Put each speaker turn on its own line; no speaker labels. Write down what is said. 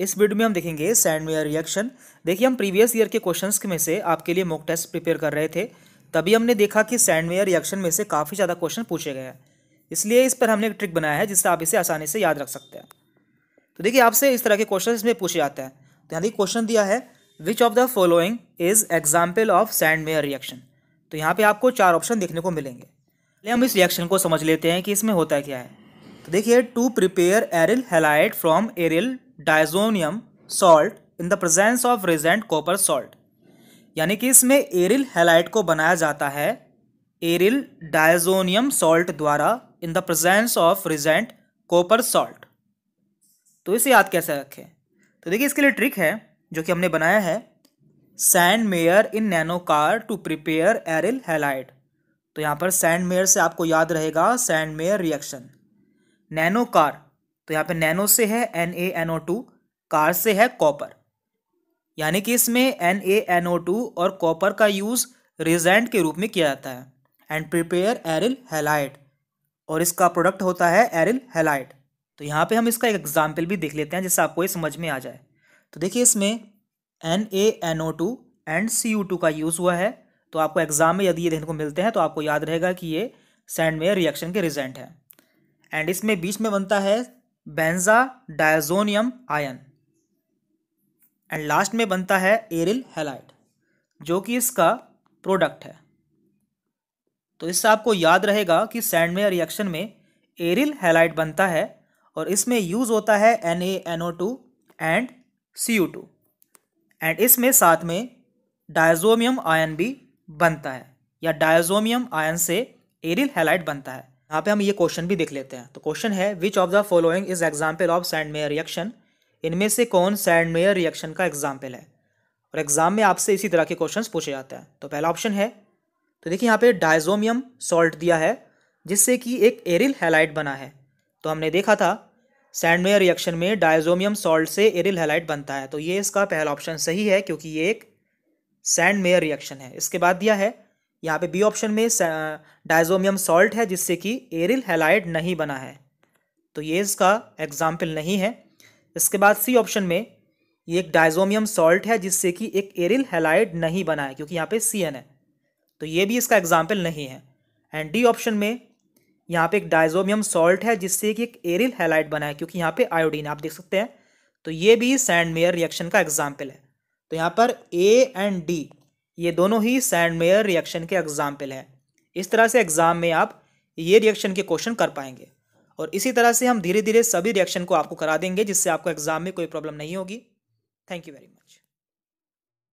इस वीडियो में हम देखेंगे सैंड मेयर रिएक्शन देखिए हम प्रीवियस ईयर के क्वेश्चंस में से आपके लिए मॉक टेस्ट प्रिपेयर कर रहे थे तभी हमने देखा कि सैंड मेयर रिएक्शन में से काफ़ी ज़्यादा क्वेश्चन पूछे गए हैं इसलिए इस पर हमने एक ट्रिक बनाया है जिससे आप इसे आसानी से याद रख सकते हैं तो देखिए आपसे इस तरह के क्वेश्चन इसमें पूछे जाते हैं तो यहाँ देखिए क्वेश्चन दिया है which of the following is example of Sandmeyer reaction तो यहाँ पर आपको चार ऑप्शन देखने को मिलेंगे पहले हम इस रिएक्शन को समझ लेते हैं कि इसमें होता क्या है तो देखिए to prepare aryl halide from aryl diazonium salt in the presence of reagent copper salt यानी कि इसमें एरिल हेलाइट को बनाया जाता है एरिल डायजोनियम सॉल्ट द्वारा in the presence of reagent copper salt तो इसे याद कैसे रखें तो देखिए इसके लिए ट्रिक है जो कि हमने बनाया है Sandmeyer in nano car to prepare aryl halide तो यहाँ पर सैंड मेयर से आपको याद रहेगा Sandmeyer reaction nano car तो यहाँ पे नैनो से है N A N O two car से है कॉपर यानी कि इसमें N A N O two और कॉपर का यूज़ रिजेंट के रूप में किया जाता है एंड प्रिपेयर एरिल हेलाइट और इसका प्रोडक्ट होता है एरिल हेलाइट तो यहाँ पे हम इसका एक एग्जाम्पल भी देख लेते हैं जिससे आपको ये समझ में आ जाए तो देखिए इसमें N A N O two and C U two का यूज़ हुआ है तो आपको एग्जाम में यदि ये देखने को मिलते हैं तो आपको याद रहेगा कि ये सैंडमेयर रिएक्शन के रिजेंट हैं एंड इसमें बीच में बनता है डायजोनियम आयन एंड लास्ट में बनता है एरिल हेलाइट जो कि इसका प्रोडक्ट है तो इससे आपको याद रहेगा कि सैंडमे रिएक्शन में एरिल हेलाइट बनता है और इसमें यूज होता है N A N O two and C U two and इसमें साथ में डायजोमियम आयन भी बनता है या डायजोमियम आयन से एरिल हेलाइट बनता है यहाँ पे हम ये क्वेश्चन भी देख लेते हैं तो क्वेश्चन है which of the following is example of Sandmeyer reaction इनमें से कौन सैंडमेयर रिएक्शन का एग्जाम्पल है और एग्जाम में आपसे इसी तरह के क्वेश्चन पूछे जाते हैं तो पहला ऑप्शन है तो देखिए यहाँ पे डायजोमियम सॉल्ट दिया है जिससे कि एक एरिल हेलाइट बना है तो हमने देखा था सैंडमेयर रिएक्शन में डायजोमियम सॉल्ट से एरिल हेलाइट बनता है तो ये इसका पहला ऑप्शन सही है क्योंकि ये एक सैंडमेयर रिएक्शन है इसके बाद दिया है यहाँ पे बी ऑप्शन में डायजोमियम सॉल्ट है जिससे कि एरिल हेलाइड नहीं बना है तो ये इसका एग्जाम्पल नहीं है इसके बाद सी ऑप्शन में ये एक डायजोमियम सॉल्ट है जिससे कि एक एरिल हेलाइड नहीं बना है क्योंकि यहाँ पे सी है तो ये भी इसका एग्जाम्पल नहीं है एंड डी ऑप्शन में यहाँ पे एक डाइजोमियम सॉल्ट है जिससे कि एक एरिल हेलाइट बना है क्योंकि यहाँ पे आयोडीन आप देख सकते हैं तो ये भी सैंडमेयर रिएक्शन का एग्जाम्पल है तो यहाँ पर ए एंड डी ये दोनों ही सैंड मेयर रिएक्शन के एग्ज़ाम्पल हैं इस तरह से एग्ज़ाम में आप ये रिएक्शन के क्वेश्चन कर पाएंगे और इसी तरह से हम धीरे धीरे सभी रिएक्शन को आपको करा देंगे जिससे आपको एग्ज़ाम में कोई प्रॉब्लम नहीं होगी थैंक यू वेरी मच